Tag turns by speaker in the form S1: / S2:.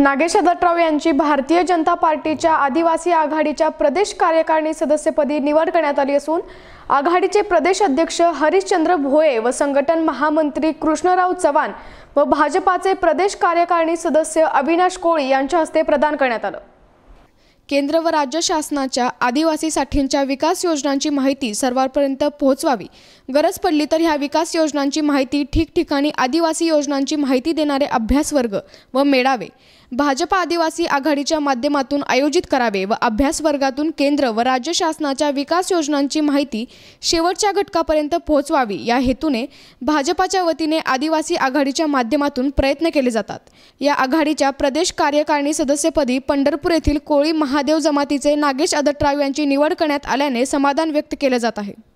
S1: नागेश दत्तराव यांची भारतीय जनता पार्टीच्या आदिवासी आघाडीच्या प्रदेश कार्यकारिणी सदस्यपदी निवड करण्यात आली असून आघाडीचे प्रदेश अध्यक्ष हरिश्चंद्र भोये व संघटन महामंत्री कृष्णराव चव्हाण व भाजपाचे प्रदेश कार्यकारिणी सदस्य अविनाश कोळी यांच्या हस्ते प्रदान करण्यात आलं केंद्र व राज्य शासनाच्या आदिवासीसाठींच्या विकास योजनांची माहिती सर्वांपर्यंत पोहोचवावी गरज पडली तर ह्या विकास योजनांची माहिती ठिकठिकाणी आदिवासी योजनांची माहिती देणारे अभ्यासवर्ग व मेळावे भाजपा आदिवासी आघाडीच्या माध्यमातून आयोजित करावे व अभ्यासवर्गातून केंद्र व राज्य शासनाच्या विकास योजनांची माहिती शेवटच्या घटकापर्यंत पोहोचवावी या हेतूने भाजपाच्या वतीने आदिवासी आघाडीच्या माध्यमातून प्रयत्न केले जातात या आघाडीच्या प्रदेश कार्यकारिणी सदस्यपदी पंढरपूर येथील कोळी महा महादेव जमातीचे नागेश अदटराव यांची निवड करण्यात आल्याने समाधान व्यक्त केले जात आहे